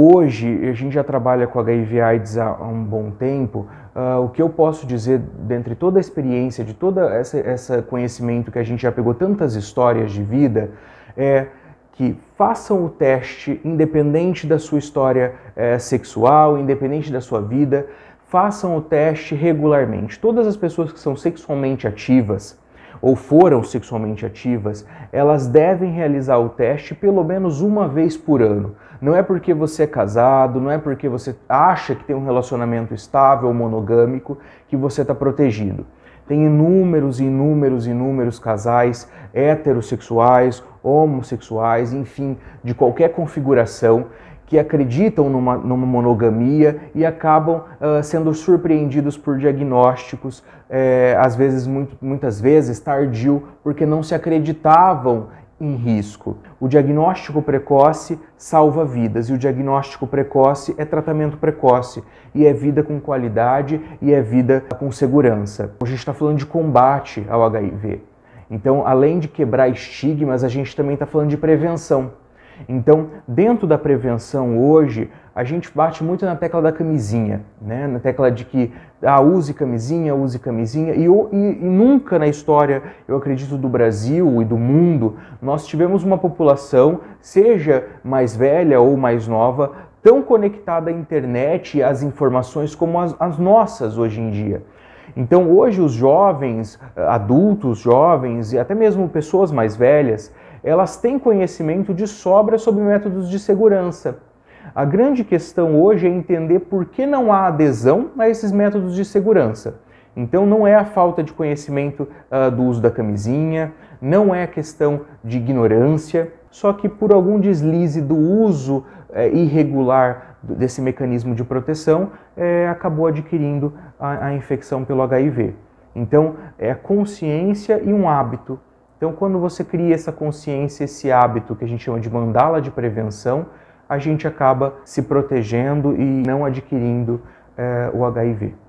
Hoje, a gente já trabalha com HIV AIDS há, um bom tempo, Uh, o que eu posso dizer, dentre toda a experiência, de todo esse conhecimento que a gente já pegou, tantas histórias de vida, é que façam o teste, independente da sua história é, sexual, independente da sua vida, façam o teste regularmente. Todas as pessoas que são sexualmente ativas, ou foram sexualmente ativas, elas devem realizar o teste pelo menos uma vez por ano. Não é porque você é casado, não é porque você acha que tem um relacionamento estável, monogâmico, que você está protegido. Tem inúmeros, inúmeros, inúmeros casais heterossexuais, homossexuais, enfim, de qualquer configuração, que acreditam numa, numa monogamia e acabam uh, sendo surpreendidos por diagnósticos, é, às vezes, muito, muitas vezes tardio, porque não se acreditavam em risco. O diagnóstico precoce salva vidas e o diagnóstico precoce é tratamento precoce e é vida com qualidade e é vida com segurança. Hoje a gente está falando de combate ao HIV. Então, além de quebrar estigmas, a gente também está falando de prevenção. Então, dentro da prevenção hoje, a gente bate muito na tecla da camisinha, né? na tecla de que ah, use camisinha, use camisinha, e, e, e nunca na história, eu acredito, do Brasil e do mundo, nós tivemos uma população, seja mais velha ou mais nova, tão conectada à internet e às informações como as, as nossas hoje em dia. Então, hoje, os jovens, ah, adultos, jovens e até mesmo pessoas mais velhas, elas têm conhecimento de sobra sobre métodos de segurança. A grande questão hoje é entender por que não há adesão a esses métodos de segurança. Então, não é a falta de conhecimento uh, do uso da camisinha, não é a questão de ignorância, só que por algum deslize do uso uh, irregular desse mecanismo de proteção, uh, acabou adquirindo a, a infecção pelo HIV. Então, é a consciência e um hábito então, quando você cria essa consciência, esse hábito que a gente chama de mandala de prevenção, a gente acaba se protegendo e não adquirindo eh, o HIV.